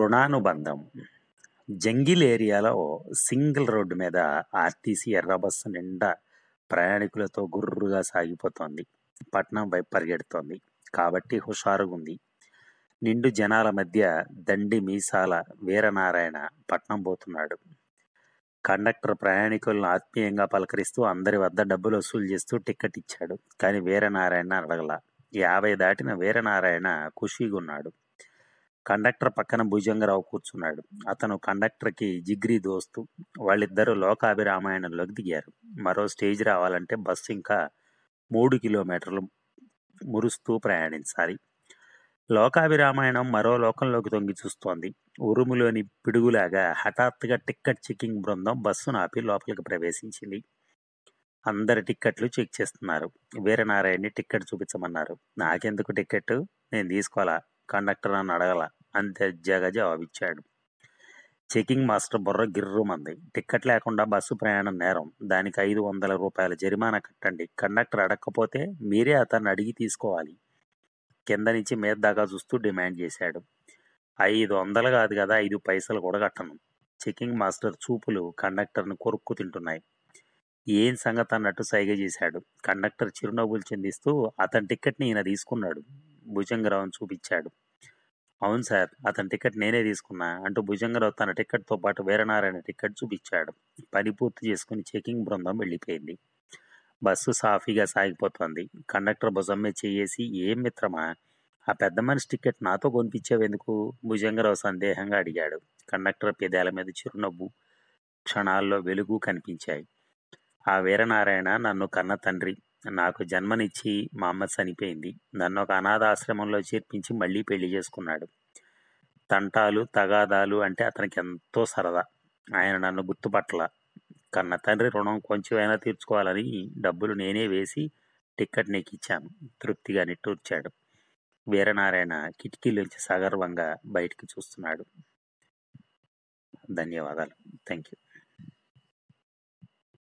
రుణానుబంధం jungle ఏరియాలో single road మీద RTC ఎర్ర బస్సు నిండా ప్రయాణికులతో గుర్రుగా సాగిపోతోంది పట్నం వైపు పరిగెడుతోంది కాబట్టి హుషారుగా ఉంది నిండు జనాల మధ్య దండి మీసాల వీరనారాయణ పట్నం పోతున్నాడు కండక్టర్ ప్రయాణికులను ఆత్మీయంగా పలకరిస్తూ అందరి వద్ద డబ్బులు వసూలు చేస్తూ టిక్కెట్ ఇచ్చాడు కానీ వీరనారాయణ అడగల యాభై దాటిన వీరనారాయణ ఖుషీగా ఉన్నాడు కండక్టర్ పక్కన భుజంగరావు కూర్చున్నాడు అతను కండక్టర్కి జిగ్రి దోస్తు వాళ్ళిద్దరూ లోకాభి రామాయణంలోకి దిగారు మరో స్టేజ్ రావాలంటే బస్సు ఇంకా మూడు కిలోమీటర్లు మురుస్తూ ప్రయాణించాలి లోకాభి రామాయణం మరో లోకంలోకి తొంగి చూస్తోంది ఉరుములోని పిడుగులాగా హఠాత్తుగా టిక్కెట్ చెకింగ్ బృందం బస్సును ఆపి లోపలికి ప్రవేశించింది అందరి టిక్కెట్లు చెక్ చేస్తున్నారు వీరనారాయణని టిక్కెట్ చూపించమన్నారు నాకెందుకు టిక్కెట్ నేను తీసుకోవాలా కండక్టర్ అని అడగల అంతే జగ జవాబిచ్చాడు చెకింగ్ మాస్టర్ బుర్ర గిర్రు మంది టిక్కెట్ లేకుండా బస్సు ప్రయాణం నేరం దానికి ఐదు వందల రూపాయల జరిమానా కట్టండి కండక్టర్ అడగకపోతే మీరే అతన్ని అడిగి తీసుకోవాలి కింద నుంచి మీద దాకా చూస్తూ డిమాండ్ చేశాడు ఐదు వందలు కాదు కదా ఐదు పైసలు కూడా కట్టను చెకింగ్ మాస్టర్ చూపులు కండక్టర్ను కొరుక్కు తింటున్నాయి ఏం సంగతి అన్నట్టు సైగ చేశాడు కండక్టర్ చిరునవ్వులు చెందిస్తూ అతని టిక్కెట్ని ఈయన తీసుకున్నాడు భుజంగరావును చూపించాడు అవును సార్ అతని టికెట్ నేనే తీసుకున్నా అంటూ భుజంగరావు తన టికెట్తో పాటు వీరనారాయణ టికెట్ చూపించాడు పని పూర్తి చేసుకుని చెకింగ్ బృందం వెళ్ళిపోయింది బస్సు సాఫీగా సాగిపోతోంది కండక్టర్ భుజం మీద చేసి ఏం మిత్రమా ఆ పెద్ద మనిషి టికెట్ నాతో కొనిపించేవెందుకు భుజంగరావు సందేహంగా అడిగాడు కండక్టర్ పెదాల మీద చిరునవ్వు క్షణాల్లో వెలుగు కనిపించాయి ఆ వీరనారాయణ నన్ను కన్న తండ్రి నాకు జన్మనిచ్చి మా అమ్మ చనిపోయింది నన్ను ఒక అనాథాశ్రమంలో చేర్పించి మళ్ళీ పెళ్లి చేసుకున్నాడు తంటాలు తగాదాలు అంటే అతనికి ఎంతో సరదా ఆయన నన్ను గుర్తుపట్టల కన్న తండ్రి రుణం కొంచెమైనా తీర్చుకోవాలని డబ్బులు నేనే వేసి టిక్కెట్ నీకు ఇచ్చాను తృప్తిగా నిట్టూర్చాడు వీరనారాయణ కిటికీలోంచి సగర్వంగా బయటికి చూస్తున్నాడు ధన్యవాదాలు థ్యాంక్ యూ